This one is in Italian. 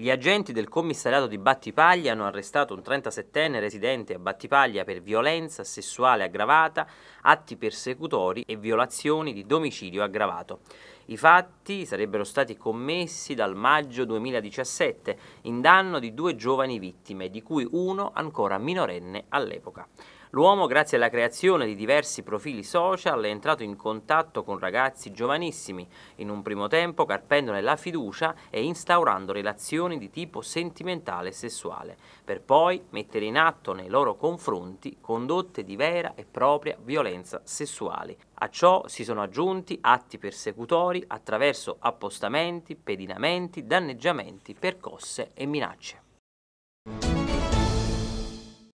Gli agenti del commissariato di Battipaglia hanno arrestato un 37enne residente a Battipaglia per violenza sessuale aggravata, atti persecutori e violazioni di domicilio aggravato. I fatti sarebbero stati commessi dal maggio 2017 in danno di due giovani vittime, di cui uno ancora minorenne all'epoca. L'uomo, grazie alla creazione di diversi profili social, è entrato in contatto con ragazzi giovanissimi, in un primo tempo carpendone la fiducia e instaurando relazioni di tipo sentimentale e sessuale, per poi mettere in atto nei loro confronti condotte di vera e propria violenza sessuale. A ciò si sono aggiunti atti persecutori attraverso appostamenti, pedinamenti, danneggiamenti, percosse e minacce.